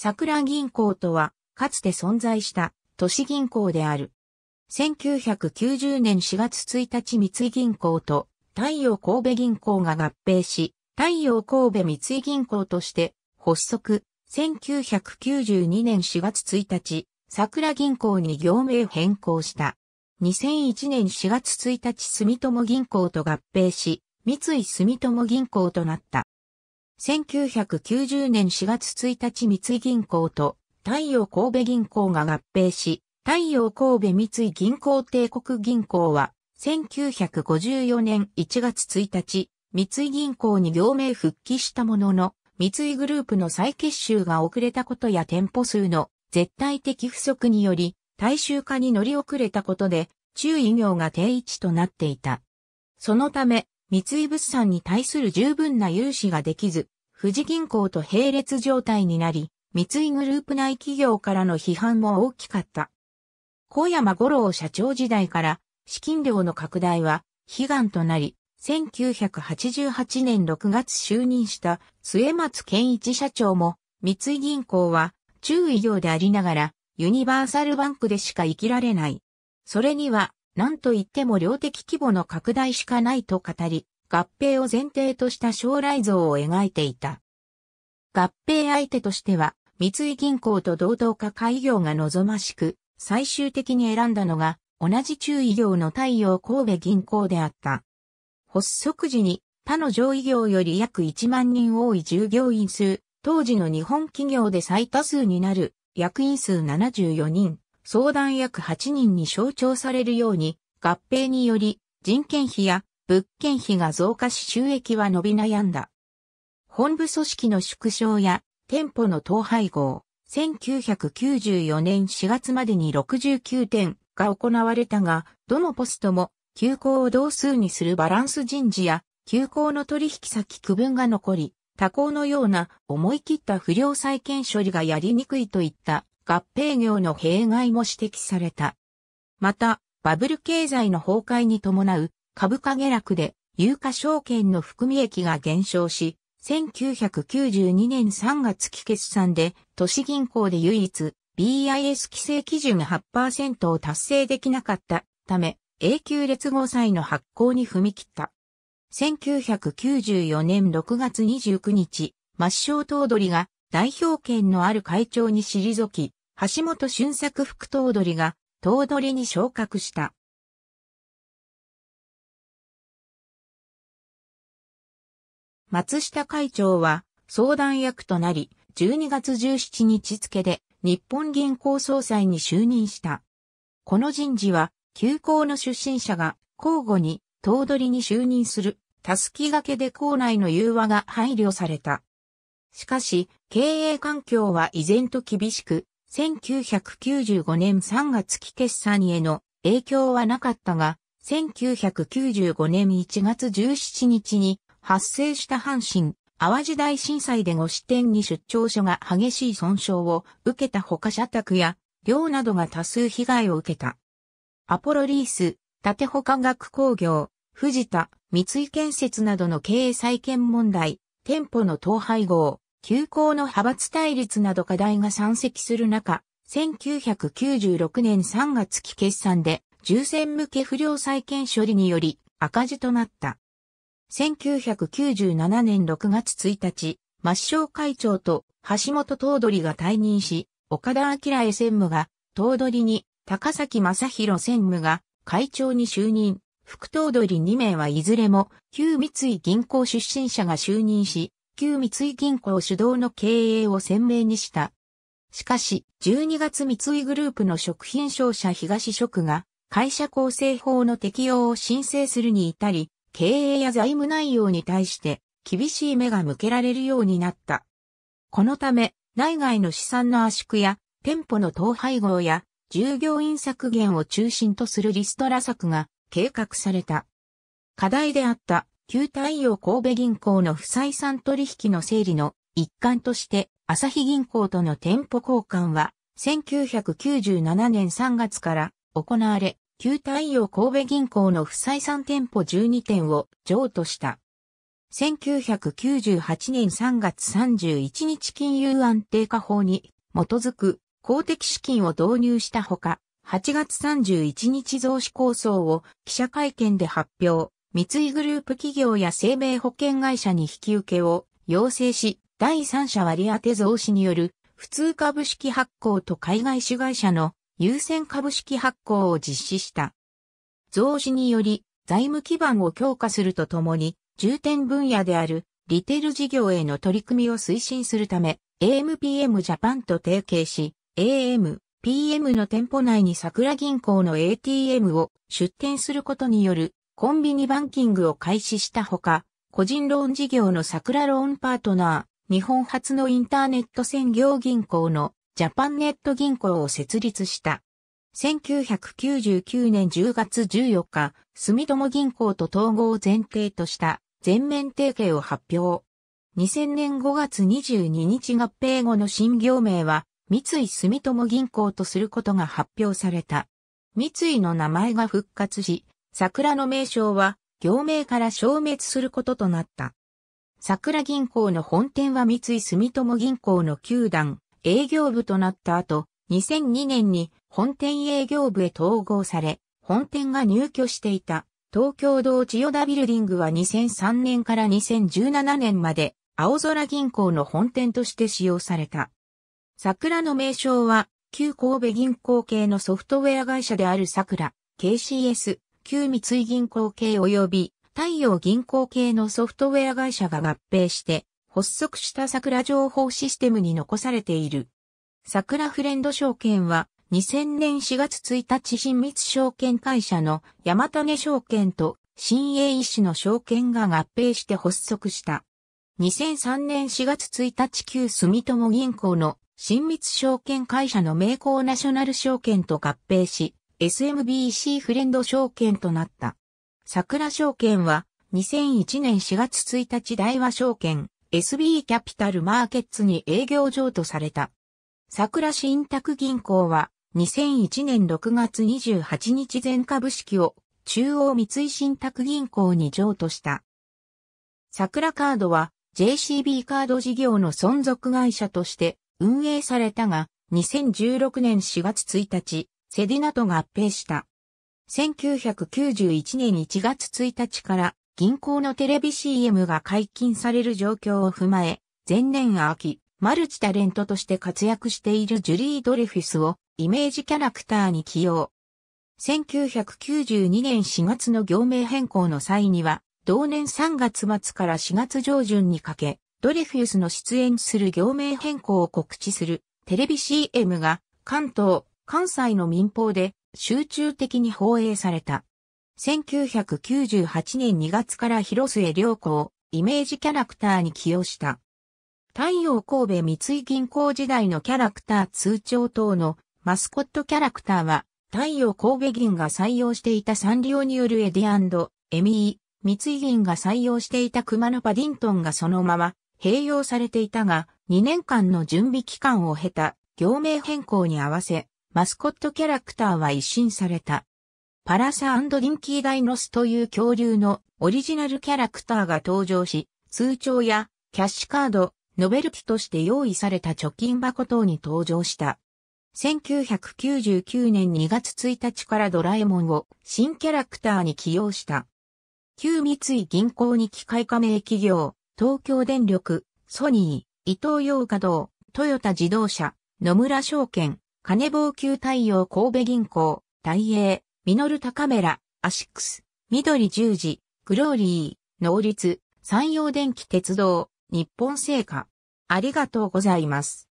桜銀行とは、かつて存在した都市銀行である。1990年4月1日三井銀行と太陽神戸銀行が合併し、太陽神戸三井銀行として発足。1992年4月1日、桜銀行に業名変更した。2001年4月1日住友銀行と合併し、三井住友銀行となった。1990年4月1日三井銀行と太陽神戸銀行が合併し、太陽神戸三井銀行帝国銀行は、1954年1月1日、三井銀行に業名復帰したものの、三井グループの再結集が遅れたことや店舗数の絶対的不足により、大衆化に乗り遅れたことで、中医業が定位置となっていた。そのため、三井物産に対する十分な融資ができず、富士銀行と並列状態になり、三井グループ内企業からの批判も大きかった。小山五郎社長時代から資金量の拡大は悲願となり、1988年6月就任した末松健一社長も、三井銀行は中医業でありながらユニバーサルバンクでしか生きられない。それには何と言っても量的規模の拡大しかないと語り、合併を前提とした将来像を描いていた。合併相手としては、三井銀行と同等化開業が望ましく、最終的に選んだのが、同じ中医業の太陽神戸銀行であった。発足時に、他の上位業より約1万人多い従業員数、当時の日本企業で最多数になる役員数74人、相談役8人に象徴されるように、合併により人件費や物件費が増加し収益は伸び悩んだ。本部組織の縮小や店舗の統廃合、1994年4月までに69点が行われたが、どのポストも休校を同数にするバランス人事や休校の取引先区分が残り、他校のような思い切った不良債権処理がやりにくいといった合併業の弊害も指摘された。また、バブル経済の崩壊に伴う株価下落で有価証券の含み益が減少し、1992年3月期決算で都市銀行で唯一 BIS 規制基準8%を達成できなかったため、永久劣後債の発行に踏み切った。1994年6月29日、抹消頭取が代表権のある会長に退き、橋本俊作副頭取が、頭取に昇格した。松下会長は相談役となり、12月17日付で日本銀行総裁に就任した。この人事は、休校の出身者が交互に頭取に就任する、たすきがけで校内の融和が配慮された。しかし、経営環境は依然と厳しく、1995年3月期決算への影響はなかったが、1995年1月17日に発生した阪神、淡路大震災で5支店に出張所が激しい損傷を受けた他社宅や寮などが多数被害を受けた。アポロリース、縦穂化学工業、藤田、三井建設などの経営再建問題、店舗の統廃合、休校の派閥対立など課題が山積する中、1996年3月期決算で、重戦向け不良債権処理により赤字となった。1997年6月1日、抹消会長と橋本頭取が退任し、岡田明へ専務が、頭取に高崎正宏専務が会長に就任、副頭取2名はいずれも旧三井銀行出身者が就任し、急三井銀行主導の経営を鮮明にした。しかし、12月三井グループの食品商社東食が、会社構成法の適用を申請するに至り、経営や財務内容に対して厳しい目が向けられるようになった。このため、内外の資産の圧縮や、店舗の統廃合や、従業員削減を中心とするリストラ策が計画された。課題であった旧太陽神戸銀行の不採算取引の整理の一環として、朝日銀行との店舗交換は、1997年3月から行われ、旧太陽神戸銀行の不採算店舗12店を譲渡した。1998年3月31日金融安定化法に基づく公的資金を導入したほか、8月31日増資構想を記者会見で発表。三井グループ企業や生命保険会社に引き受けを要請し、第三者割当増資による普通株式発行と海外主会社の優先株式発行を実施した。増資により財務基盤を強化するとともに、重点分野であるリテール事業への取り組みを推進するため、AMPM ジャパンと提携し、AM、PM の店舗内に桜銀行の ATM を出店することによるコンビニバンキングを開始したほか、個人ローン事業の桜ローンパートナー、日本初のインターネット専業銀行のジャパンネット銀行を設立した。1999年10月14日、住友銀行と統合を前提とした全面提携を発表。2000年5月22日合併後の新業名は、三井住友銀行とすることが発表された。三井の名前が復活し、桜の名称は、行名から消滅することとなった。桜銀行の本店は三井住友銀行の球団営業部となった後、2002年に本店営業部へ統合され、本店が入居していた東京道千代田ビルディングは2003年から2017年まで青空銀行の本店として使用された。桜の名称は旧神戸銀行系のソフトウェア会社である桜 KCS 旧三井銀行系及び太陽銀行系のソフトウェア会社が合併して発足した桜情報システムに残されている。桜フレンド証券は2000年4月1日新密証券会社の山種証券と新栄医師の証券が合併して発足した。2003年4月1日旧住友銀行の親密証券会社の名工ナショナル証券と合併し、SMBC フレンド証券となった。桜証券は2001年4月1日大和証券 SB キャピタルマーケッツに営業譲渡された。桜新宅銀行は2001年6月28日全株式を中央三井信託銀行に譲渡した。桜カードは JCB カード事業の存続会社として運営されたが、2016年4月1日、セディナと合併した。1991年1月1日から銀行のテレビ CM が解禁される状況を踏まえ、前年秋、マルチタレントとして活躍しているジュリー・ドレフィスをイメージキャラクターに起用。1992年4月の業名変更の際には、同年3月末から4月上旬にかけ、ドレフィスの出演する業名変更を告知するテレビ CM が関東、関西の民放で集中的に放映された。1998年2月から広末涼子をイメージキャラクターに起用した。太陽神戸三井銀行時代のキャラクター通帳等のマスコットキャラクターは太陽神戸銀が採用していたサンリオによるエディエミー、三井銀が採用していた熊のパディントンがそのまま併用されていたが2年間の準備期間を経た業名変更に合わせマスコットキャラクターは一新された。パラサディンキーダイノスという恐竜のオリジナルキャラクターが登場し、通帳やキャッシュカード、ノベルティとして用意された貯金箱等に登場した。1999年2月1日からドラえもんを新キャラクターに起用した。旧三井銀行に機械加盟企業、東京電力、ソニー、伊東洋華堂、トヨタ自動車、野村証券、金棒球太陽神戸銀行、大英、ミノルタカメラ、アシックス、緑十字、グローリー、能率、山陽電気鉄道、日本製菓。ありがとうございます。